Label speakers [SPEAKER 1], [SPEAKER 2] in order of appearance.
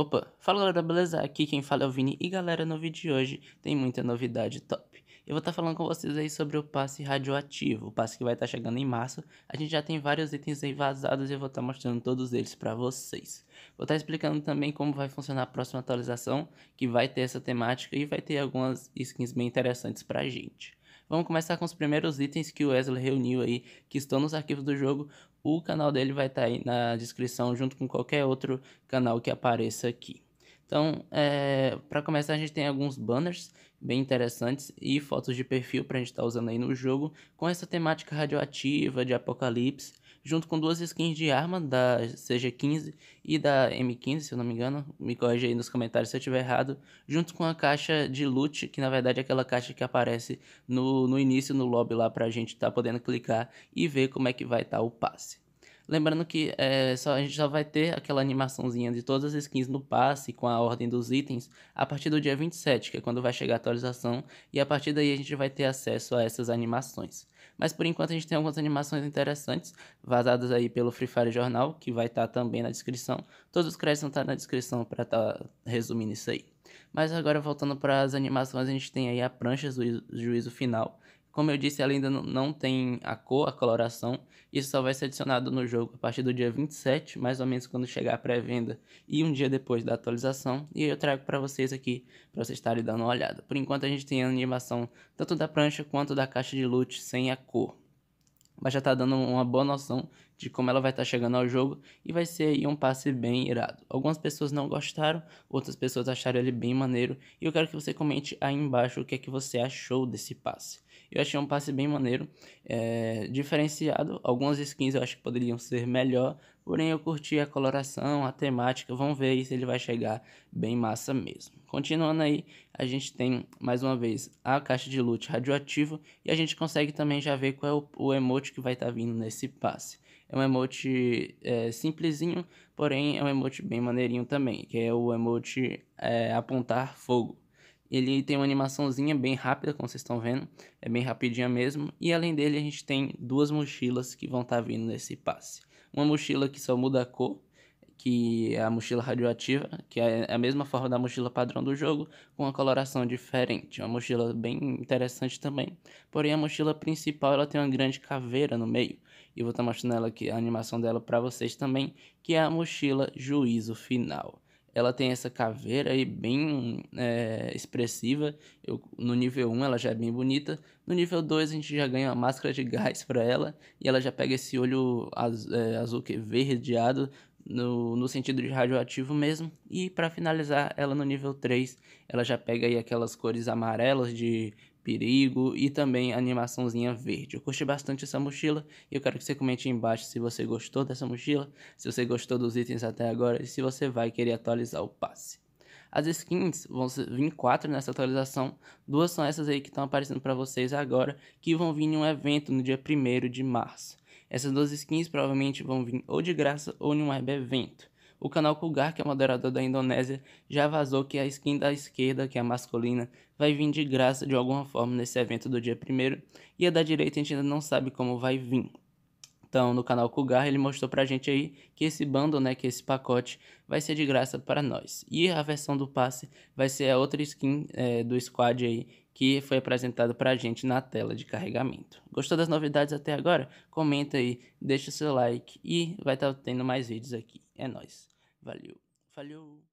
[SPEAKER 1] Opa, fala galera, beleza? Aqui quem fala é o Vini e galera, no vídeo de hoje tem muita novidade top. Eu vou estar tá falando com vocês aí sobre o passe radioativo, o passe que vai estar tá chegando em março. A gente já tem vários itens aí vazados e eu vou estar tá mostrando todos eles para vocês. Vou estar tá explicando também como vai funcionar a próxima atualização, que vai ter essa temática e vai ter algumas skins bem interessantes pra gente. Vamos começar com os primeiros itens que o Wesley reuniu aí, que estão nos arquivos do jogo. O canal dele vai estar tá aí na descrição, junto com qualquer outro canal que apareça aqui. Então, é, para começar, a gente tem alguns banners bem interessantes e fotos de perfil para a gente estar tá usando aí no jogo, com essa temática radioativa de apocalipse junto com duas skins de arma da CG15 e da M15, se eu não me engano. Me corrija aí nos comentários se eu estiver errado. Junto com a caixa de loot, que na verdade é aquela caixa que aparece no, no início no lobby lá pra gente tá podendo clicar e ver como é que vai estar tá o passe. Lembrando que é, só, a gente já vai ter aquela animaçãozinha de todas as skins no passe com a ordem dos itens a partir do dia 27, que é quando vai chegar a atualização, e a partir daí a gente vai ter acesso a essas animações. Mas por enquanto a gente tem algumas animações interessantes, vazadas aí pelo Free Fire Jornal, que vai estar tá também na descrição. Todos os créditos vão estar tá na descrição para estar tá resumindo isso aí. Mas agora voltando para as animações, a gente tem aí a prancha do juízo final, como eu disse, ela ainda não tem a cor, a coloração. Isso só vai ser adicionado no jogo a partir do dia 27, mais ou menos quando chegar a pré-venda e um dia depois da atualização. E eu trago para vocês aqui, para vocês estarem dando uma olhada. Por enquanto a gente tem a animação tanto da prancha quanto da caixa de loot sem a cor. Mas já está dando uma boa noção de como ela vai estar tá chegando ao jogo e vai ser aí um passe bem irado. Algumas pessoas não gostaram, outras pessoas acharam ele bem maneiro e eu quero que você comente aí embaixo o que é que você achou desse passe. Eu achei um passe bem maneiro, é, diferenciado. Algumas skins eu acho que poderiam ser melhor, porém eu curti a coloração, a temática. Vamos ver aí se ele vai chegar bem massa mesmo. Continuando aí, a gente tem mais uma vez a caixa de loot radioativo e a gente consegue também já ver qual é o, o emote que vai estar tá vindo nesse passe. É um emote é, simplesinho, porém é um emote bem maneirinho também, que é o emote é, apontar fogo. Ele tem uma animaçãozinha bem rápida, como vocês estão vendo, é bem rapidinha mesmo. E além dele a gente tem duas mochilas que vão estar tá vindo nesse passe. Uma mochila que só muda a cor, que é a mochila radioativa, que é, é a mesma forma da mochila padrão do jogo, com uma coloração diferente. Uma mochila bem interessante também. Porém, a mochila principal ela tem uma grande caveira no meio. E vou estar tá mostrando ela aqui, a animação dela para vocês também, que é a mochila Juízo Final ela tem essa caveira aí bem é, expressiva. Eu, no nível 1 ela já é bem bonita. No nível 2 a gente já ganha uma máscara de gás para ela. E ela já pega esse olho azul, é, azul que verdeado no, no sentido de radioativo mesmo. E para finalizar, ela no nível 3, ela já pega aí aquelas cores amarelas de perigo e também animaçãozinha verde. Eu curti bastante essa mochila e eu quero que você comente aí embaixo se você gostou dessa mochila, se você gostou dos itens até agora e se você vai querer atualizar o passe. As skins vão vir quatro nessa atualização, duas são essas aí que estão aparecendo para vocês agora, que vão vir em um evento no dia 1 de março. Essas duas skins provavelmente vão vir ou de graça ou em um web evento. O canal Kugar, que é moderador da Indonésia, já vazou que a skin da esquerda, que é a masculina, vai vir de graça de alguma forma nesse evento do dia 1 e a da direita a gente ainda não sabe como vai vir. Então, no canal Kugar, ele mostrou pra gente aí que esse bando, né, que esse pacote vai ser de graça para nós. E a versão do passe vai ser a outra skin é, do squad aí que foi apresentado pra gente na tela de carregamento. Gostou das novidades até agora? Comenta aí, deixa o seu like e vai estar tá tendo mais vídeos aqui. É nós. Valeu. Falhou.